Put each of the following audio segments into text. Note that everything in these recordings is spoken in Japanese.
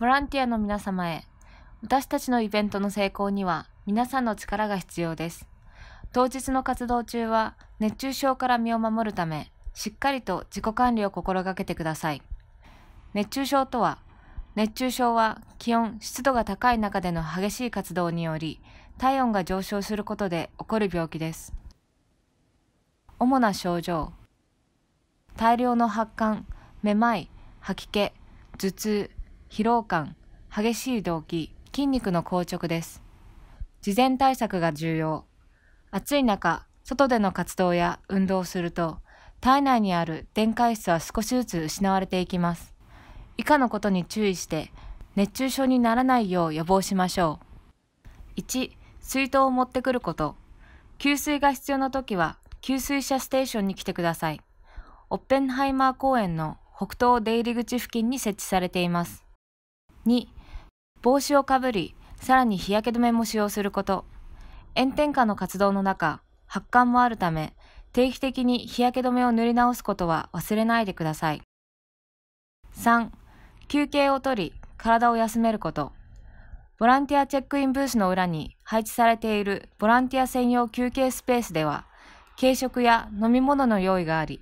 ボランティアの皆様へ、私たちのイベントの成功には皆さんの力が必要です。当日の活動中は熱中症から身を守るため、しっかりと自己管理を心がけてください。熱中症とは、熱中症は気温、湿度が高い中での激しい活動により、体温が上昇することで起こる病気です。主な症状大量の発汗、めまい、吐き気、頭痛、疲労感、激しい動悸、筋肉の硬直です。事前対策が重要。暑い中、外での活動や運動をすると、体内にある電解質は少しずつ失われていきます。以下のことに注意して、熱中症にならないよう予防しましょう。1、水筒を持ってくること。給水が必要な時は、給水車ステーションに来てください。オッペンハイマー公園の北東出入り口付近に設置されています。2帽子をかぶりさらに日焼け止めも使用すること炎天下の活動の中発汗もあるため定期的に日焼け止めを塗り直すことは忘れないでください3休憩をとり体を休めることボランティアチェックインブースの裏に配置されているボランティア専用休憩スペースでは軽食や飲み物の用意があり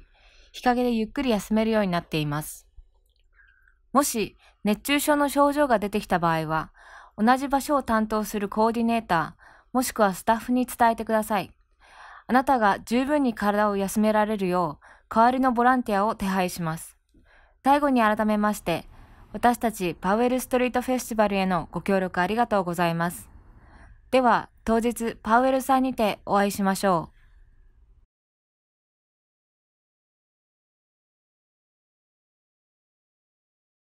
日陰でゆっくり休めるようになっていますもし熱中症の症状が出てきた場合は、同じ場所を担当するコーディネーター、もしくはスタッフに伝えてください。あなたが十分に体を休められるよう、代わりのボランティアを手配します。最後に改めまして、私たちパウエルストリートフェスティバルへのご協力ありがとうございます。では、当日パウエルさんにてお会いしましょう。